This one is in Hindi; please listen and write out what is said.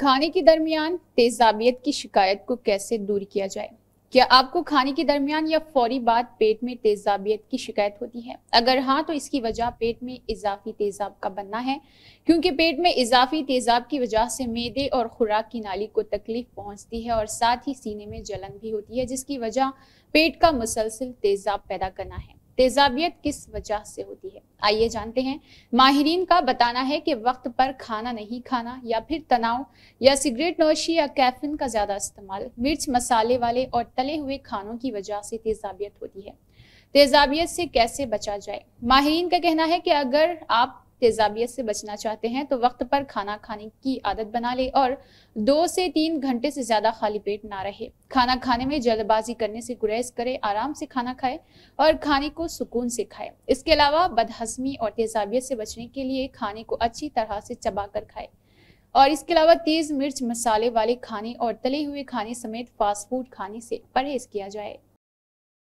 खाने के दरमियान तेजाबियत की शिकायत को कैसे दूर किया जाए क्या आपको खाने के दरमियान या फौरी बाद पेट में तेजाबियत की शिकायत होती है अगर हाँ तो इसकी वजह पेट में इजाफी तेजाब का बनना है क्योंकि पेट में इजाफी तेजाब की वजह से मेदे और खुराक की नाली को तकलीफ पहुंचती है और साथ ही सीने में जलन भी होती है जिसकी वजह पेट का मुसलसल तेजाब पैदा करना है तेजाबियत किस वजह से होती है आइए जानते हैं माहरीन का बताना है कि वक्त पर खाना नहीं खाना या फिर तनाव या सिगरेट नोशी या कैफिन का ज़्यादा इस्तेमाल मिर्च मसाले वाले और तले हुए खानों की वजह से तेजाबियत होती है तेजाबियत से कैसे बचा जाए माहरीन का कहना है कि अगर आप तेजाबियत से बचना चाहते हैं तो वक्त पर खाना खाने की आदत बना ले और दो से तीन घंटे से ज़्यादा खाली पेट ना रहे खाना खाने में जल्दबाजी करने से गुरेज करे आराम से खाना खाए और खाने को सुकून से खाए इसके अलावा बदहजमी और तेजाबियत से बचने के लिए खाने को अच्छी तरह से चबा कर खाए और इसके अलावा तेज़ मिर्च मसाले वाले खाने और तले हुए खाने समेत फास्ट फूड खाने से परहेज किया जाए